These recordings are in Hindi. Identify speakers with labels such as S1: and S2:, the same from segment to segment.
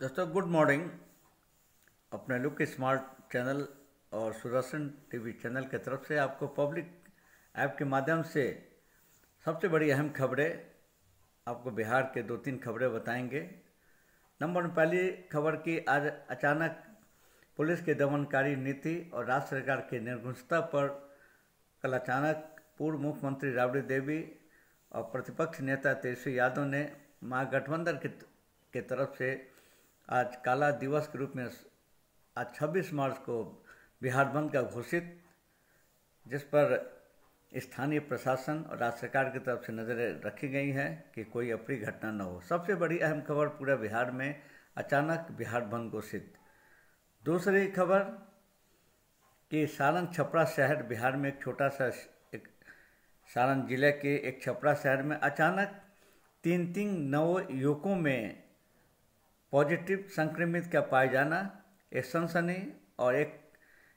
S1: दोस्तों गुड मॉर्निंग अपने लुक स्मार्ट चैनल और सुदर्शन टीवी चैनल के तरफ से आपको पब्लिक ऐप के माध्यम से सबसे बड़ी अहम खबरें आपको बिहार के दो तीन खबरें बताएंगे नंबर पहली खबर की आज अचानक पुलिस के दमनकारी नीति और राज्य सरकार की निर्गुणता पर कल अचानक पूर्व मुख्यमंत्री राबड़ी देवी और प्रतिपक्ष नेता तेजस्वी यादव ने महागठबंधन के तरफ से आज काला दिवस के रूप में आज 26 मार्च को बिहार बंद का घोषित जिस पर स्थानीय प्रशासन और राज्य सरकार की तरफ से नज़रें रखी गई हैं कि कोई अप्री घटना न हो सबसे बड़ी अहम खबर पूरा बिहार में अचानक बिहार बंद घोषित दूसरी खबर कि सारण छपरा शहर बिहार में एक छोटा सा एक सारण जिले के एक छपरा शहर में अचानक तीन तीन नव युवकों में पॉजिटिव संक्रमित का पाया जाना एक सनसनी और एक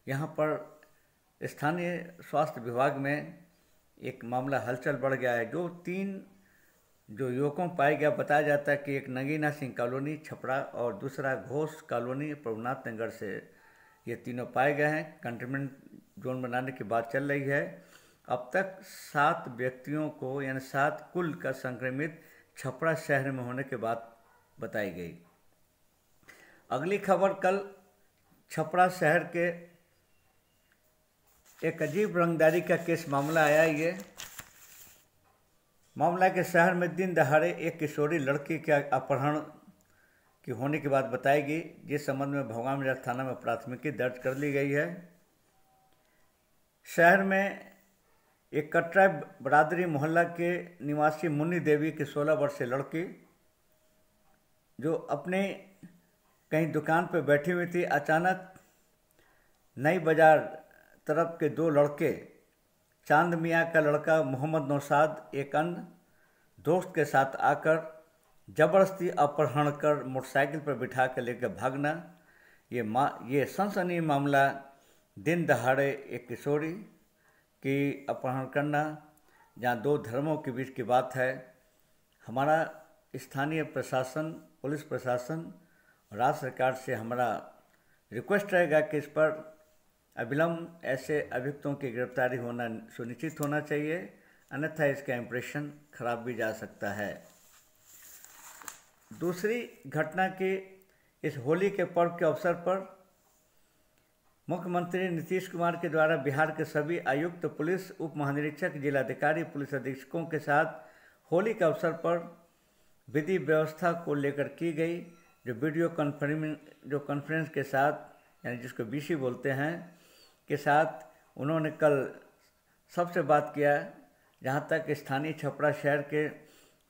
S1: यहाँ पर स्थानीय स्वास्थ्य विभाग में एक मामला हलचल बढ़ गया है जो तीन जो युवकों पाया गया बताया जाता है कि एक नगीना सिंह कॉलोनी छपरा और दूसरा घोष कॉलोनी प्रभुनाथ नगर से ये तीनों पाए गए हैं कंटेनमेंट जोन बनाने की बात चल रही है अब तक सात व्यक्तियों को यानी सात कुल का संक्रमित छपरा शहर में होने के बाद बताई गई अगली खबर कल छपरा शहर के एक अजीब रंगदारी का केस मामला आया ये मामला के शहर में दिन दहाड़े एक किशोरी लड़की के अपहरण की होने की बात बताई गई जिस संबंध में भगवान बाजार थाना में प्राथमिकी दर्ज कर ली गई है शहर में एक कटरा बरादरी मोहल्ला के निवासी मुन्नी देवी की सोलह वर्षीय लड़की जो अपने कहीं दुकान पर बैठी हुई थी अचानक नई बाजार तरफ के दो लड़के चांद मियाँ का लड़का मोहम्मद नौसाद एक अन्य दोस्त के साथ आकर जबरदस्ती अपहरण कर मोटरसाइकिल पर बिठा कर लेकर भागना ये मा ये सनसनी मामला दिन दहाड़े एक किशोरी की अपहरण करना जहाँ दो धर्मों के बीच की बात है हमारा स्थानीय प्रशासन पुलिस प्रशासन राज्य सरकार से हमारा रिक्वेस्ट रहेगा कि इस पर अविलंब ऐसे अभियुक्तों की गिरफ्तारी होना सुनिश्चित होना चाहिए अन्यथा इसका इम्प्रेशन खराब भी जा सकता है दूसरी घटना की इस होली के पर्व के अवसर पर मुख्यमंत्री नीतीश कुमार के द्वारा बिहार के सभी आयुक्त पुलिस उप महानिरीक्षक जिलाधिकारी पुलिस अधीक्षकों के साथ होली के अवसर पर विधि व्यवस्था को लेकर की गई जो वीडियो कॉन्फ्रेंसिंग जो कॉन्फ्रेंस के साथ यानी जिसको बीसी बोलते हैं के साथ उन्होंने कल सबसे बात किया जहाँ तक स्थानीय छपरा शहर के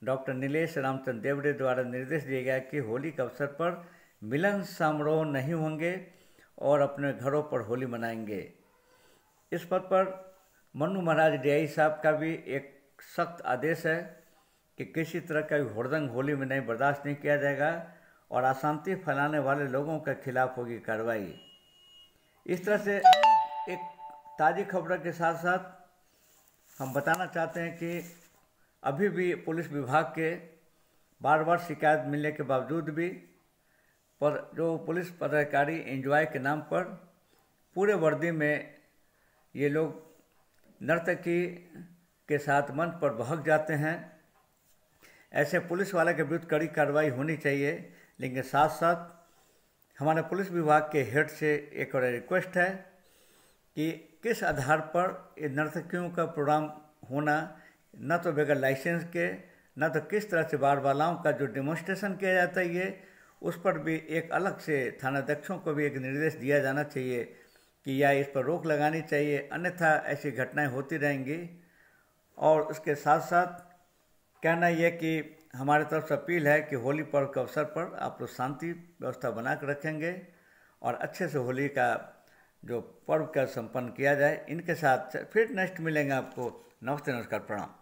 S1: डॉक्टर नीलेश रामचंद देवड़े द्वारा निर्देश दिया गया कि होली के अवसर पर मिलन समारोह नहीं होंगे और अपने घरों पर होली मनाएंगे इस पद पर मनु महाराज डी साहब का भी एक सख्त आदेश है कि किसी तरह का होर्दंग होली में नहीं बर्दाश्त नहीं किया जाएगा और अशांति फैलाने वाले लोगों के खिलाफ होगी कार्रवाई इस तरह से एक ताज़ी खबर के साथ साथ हम बताना चाहते हैं कि अभी भी पुलिस विभाग के बार बार शिकायत मिलने के बावजूद भी पर जो पुलिस पदाधिकारी एंजॉय के नाम पर पूरे वर्दी में ये लोग नर्तकी के साथ मंच पर बहक जाते हैं ऐसे पुलिस वाले के विरुद्ध कड़ी कार्रवाई होनी चाहिए लेकिन साथ साथ हमारे पुलिस विभाग के हेड से एक और रिक्वेस्ट है कि किस आधार पर ये नर्तकियों का प्रोग्राम होना न तो बगैर लाइसेंस के न तो किस तरह से बार वालाओं का जो डेमोन्स्ट्रेशन किया जाता है ये उस पर भी एक अलग से थानाध्यक्षों को भी एक निर्देश दिया जाना चाहिए कि या इस पर रोक लगानी चाहिए अन्यथा ऐसी घटनाएं होती रहेंगी और उसके साथ साथ कहना यह कि हमारे तरफ से अपील है कि होली पर्व के अवसर पर आप लोग शांति व्यवस्था बना कर रखेंगे और अच्छे से होली का जो पर्व का संपन्न किया जाए इनके साथ फिर नेक्स्ट मिलेंगे आपको नमस्ते नमस्कार प्रणाम